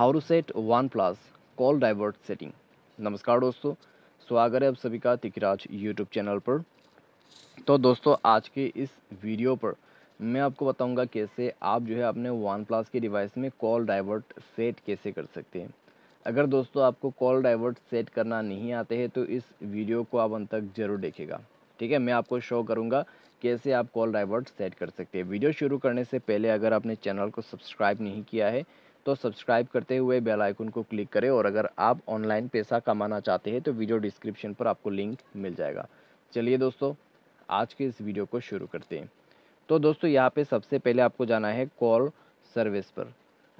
how to set OnePlus call divert setting नमस्कार दोस्तों स्वागत है आप सभी का तिकराज यूट्यूब चैनल पर तो दोस्तों आज के इस वीडियो पर मैं आपको बताऊंगा कैसे आप जो है अपने वन प्लस के डिवाइस में कॉल डाइवर्ट सेट कैसे कर सकते हैं अगर दोस्तों आपको कॉल डाइवर्ट सेट करना नहीं आते हैं तो इस वीडियो को आप अंत तक ज़रूर देखेगा ठीक है मैं आपको शो करूंगा कैसे आप कॉल डाइवर्ट सेट कर सकते हैं वीडियो शुरू करने से पहले अगर आपने चैनल को सब्सक्राइब नहीं किया है तो सब्सक्राइब करते हुए बेल आइकन को क्लिक करें और अगर आप ऑनलाइन पैसा कमाना चाहते हैं तो वीडियो डिस्क्रिप्शन पर आपको लिंक मिल जाएगा चलिए दोस्तों आज के इस वीडियो को शुरू करते हैं तो दोस्तों यहाँ पे सबसे पहले आपको जाना है कॉल सर्विस पर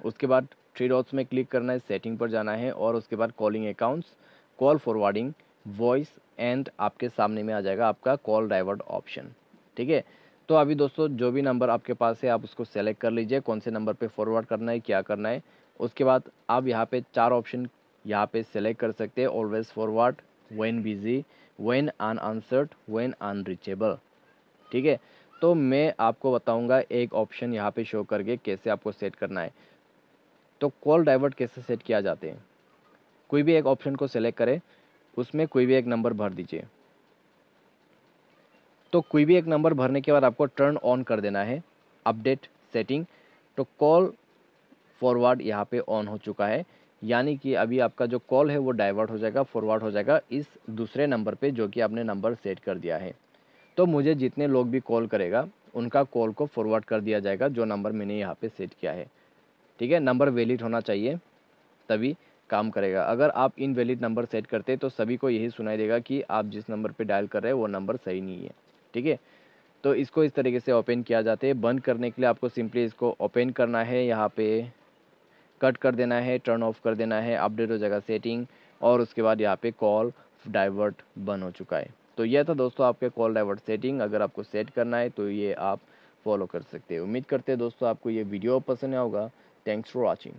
उसके बाद थ्री डॉट्स में क्लिक करना है सेटिंग पर जाना है और उसके बाद calling accounts call forwarding voice and आपके सामने में आ जाएगा आपका कॉल डाइवर्ट ऑप्शन ठीक है तो अभी दोस्तों जो भी नंबर आपके पास है आप उसको सेलेक्ट कर लीजिए कौन से नंबर पे फॉरवर्ड करना है क्या करना है उसके बाद आप यहाँ पे चार ऑप्शन यहाँ पे सेलेक्ट कर सकते हैं always forward when busy when answered when unreachable ठीक है तो मैं आपको बताऊँगा एक ऑप्शन यहाँ पर शो करके कैसे आपको सेट करना है तो कॉल डाइवर्ट कैसे सेट किया जाते हैं कोई भी एक ऑप्शन को सेलेक्ट करें उसमें कोई भी एक नंबर भर दीजिए तो कोई भी एक नंबर भरने के बाद आपको टर्न ऑन कर देना है अपडेट सेटिंग तो कॉल फॉरवर्ड यहाँ पे ऑन हो चुका है यानी कि अभी आपका जो कॉल है वो डाइवर्ट हो जाएगा फॉरवर्ड हो जाएगा इस दूसरे नंबर पे जो कि आपने नंबर सेट कर दिया है तो मुझे जितने लोग भी कॉल करेगा उनका कॉल को फॉरवर्ड कर दिया जाएगा जो नंबर मैंने यहाँ पे सेट किया है ठीक है नंबर वैलिड होना चाहिए तभी काम करेगा अगर आप इन नंबर सेट करते तो सभी को यही सुनाई देगा कि आप जिस नंबर पर डायल कर रहे हैं वो नंबर सही नहीं है ठीक है तो इसको इस तरीके से ओपन किया जाता है बंद करने के लिए आपको सिंपली इसको ओपन करना है यहाँ पे कट कर देना है टर्न ऑफ कर देना है अपडेट हो जाएगा सेटिंग और उसके बाद यहाँ पे कॉल डाइवर्ट बंद हो चुका है तो यह था दोस्तों आपके कॉल डाइवर्ट सेटिंग अगर आपको सेट करना है तो ये आप फॉलो कर सकते हैं उम्मीद करते हैं दोस्तों आपको ये वीडियो पसंद आया होगा थैंक्स फॉर वॉचिंग